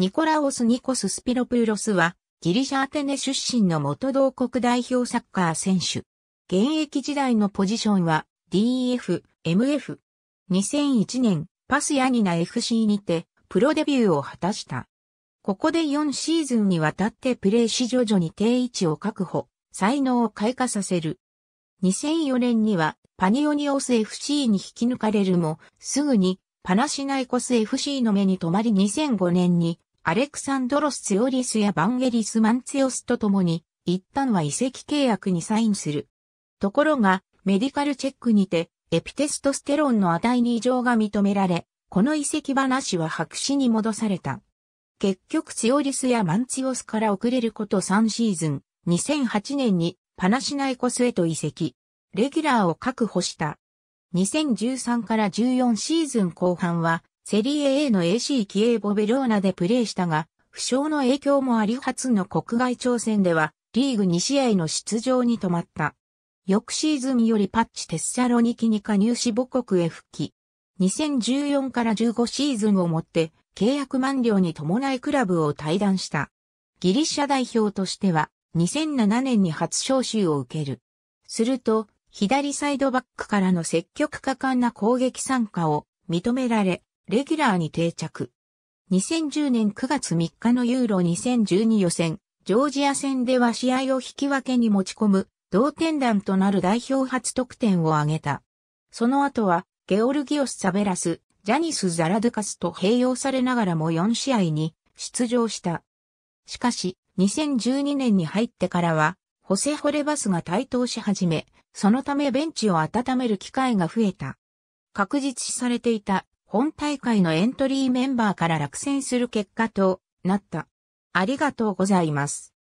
ニコラオス・ニコス・スピロプーロスは、ギリシャアテネ出身の元同国代表サッカー選手。現役時代のポジションは、DF、MF。2001年、パスヤニナ FC にて、プロデビューを果たした。ここで4シーズンにわたってプレーし徐々に定位置を確保、才能を開花させる。2004年には、パニオニオス FC に引き抜かれるも、すぐに、パナシナイコス FC の目に留まり2005年にアレクサンドロス・ツオリスやヴァンゲリス・マンツィオスと共に、一旦は移籍契約にサインする。ところが、メディカルチェックにて、エピテストステロンの値に異常が認められ、この遺跡話は白紙に戻された。結局ツオリスやマンツィオスから遅れること3シーズン、2008年にパナシナイコスへと移籍、レギュラーを確保した。2013から14シーズン後半はセリエ A の AC キエーボベローナでプレーしたが、負傷の影響もあり初の国外挑戦では、リーグ2試合の出場に止まった。翌シーズンよりパッチテッサロニキに加入し母国へ復帰。2014から15シーズンをもって契約満了に伴いクラブを退団した。ギリシャ代表としては2007年に初招集を受ける。すると、左サイドバックからの積極果敢な攻撃参加を認められ、レギュラーに定着。2010年9月3日のユーロ2012予選、ジョージア戦では試合を引き分けに持ち込む、同点弾となる代表初得点を挙げた。その後は、ゲオルギオス・サベラス、ジャニス・ザラドゥカスと併用されながらも4試合に出場した。しかし、2012年に入ってからは、ホセ・ホレバスが台頭し始め、そのためベンチを温める機会が増えた。確実視されていた本大会のエントリーメンバーから落選する結果となった。ありがとうございます。